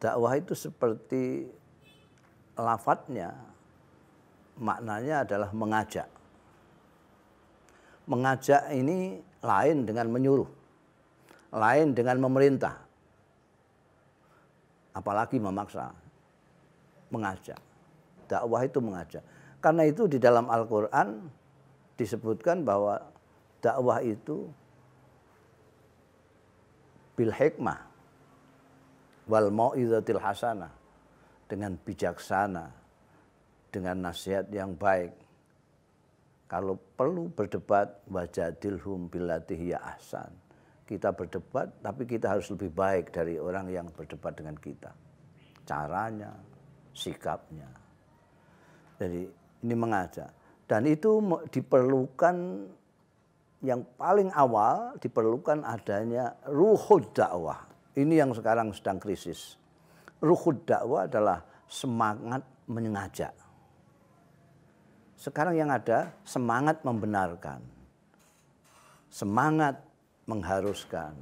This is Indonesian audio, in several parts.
dakwah itu seperti lafadznya maknanya adalah mengajak. Mengajak ini lain dengan menyuruh, lain dengan memerintah, apalagi memaksa. Mengajak. Dakwah itu mengajak. Karena itu di dalam Al-Quran disebutkan bahwa dakwah itu bil hikmah wal mau'izatil hasanah dengan bijaksana dengan nasihat yang baik kalau perlu berdebat wajadilhum bilatihi ya ahsan kita berdebat tapi kita harus lebih baik dari orang yang berdebat dengan kita caranya sikapnya jadi ini mengajak dan itu diperlukan yang paling awal diperlukan adanya ruhud dakwah ini yang sekarang sedang krisis. Ruhud dakwah adalah semangat mengajak. Sekarang yang ada semangat membenarkan. Semangat mengharuskan.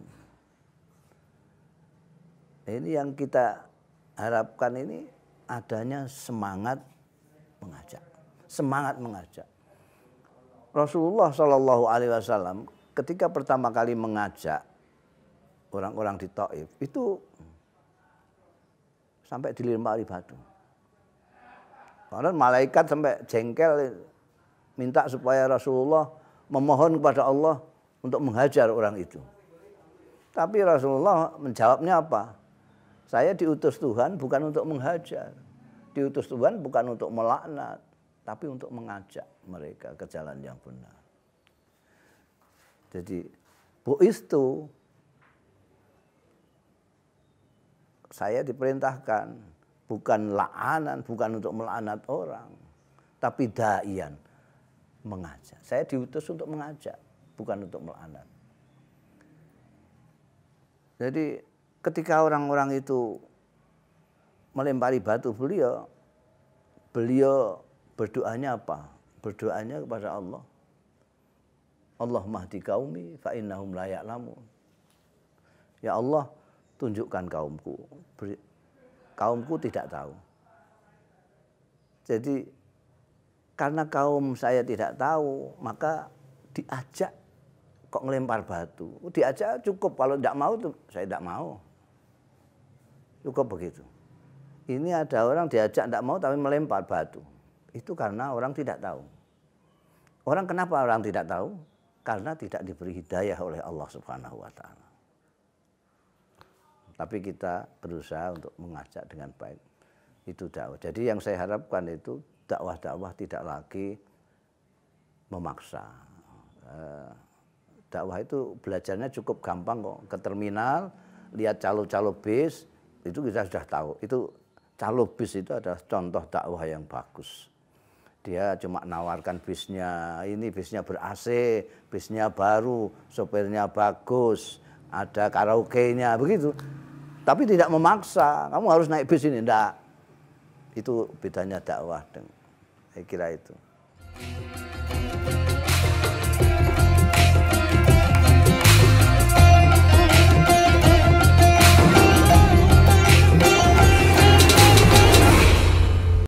Ini yang kita harapkan ini adanya semangat mengajak. Semangat mengajak. Rasulullah Shallallahu Wasallam ketika pertama kali mengajak orang-orang di Taif itu sampai dilempari batu. Karena malaikat sampai jengkel minta supaya Rasulullah memohon kepada Allah untuk menghajar orang itu. Tapi Rasulullah menjawabnya apa? Saya diutus Tuhan bukan untuk menghajar. Diutus Tuhan bukan untuk melaknat, tapi untuk mengajak mereka ke jalan yang benar. Jadi, bu itu saya diperintahkan bukan laanan, bukan untuk melaknat orang, tapi daian mengajak. Saya diutus untuk mengajak, bukan untuk melaknat. Jadi ketika orang-orang itu melempari batu beliau, beliau berdoanya apa? Berdoanya kepada Allah. Allah mahdi kaumi fa innahum la ya'lamun. Ya Allah, tunjukkan kaumku. Kaumku tidak tahu. Jadi karena kaum saya tidak tahu, maka diajak kok ngelempar batu. Diajak cukup, kalau tidak mau tuh saya tidak mau. Cukup begitu. Ini ada orang diajak tidak mau tapi melempar batu. Itu karena orang tidak tahu. Orang kenapa orang tidak tahu? Karena tidak diberi hidayah oleh Allah Subhanahu wa taala. Tapi kita berusaha untuk mengajak dengan baik. Itu dakwah. Jadi yang saya harapkan itu dakwah-dakwah tidak lagi memaksa. Eh, dakwah itu belajarnya cukup gampang kok. Ke terminal, lihat calo-calo bis, itu kita sudah tahu. Itu calo bis itu adalah contoh dakwah yang bagus dia cuma nawarkan bisnya ini bisnya ber AC bisnya baru sopirnya bagus ada karaoke nya begitu tapi tidak memaksa, kamu harus naik bis ini. Tidak. Itu bedanya dakwah. Saya kira itu.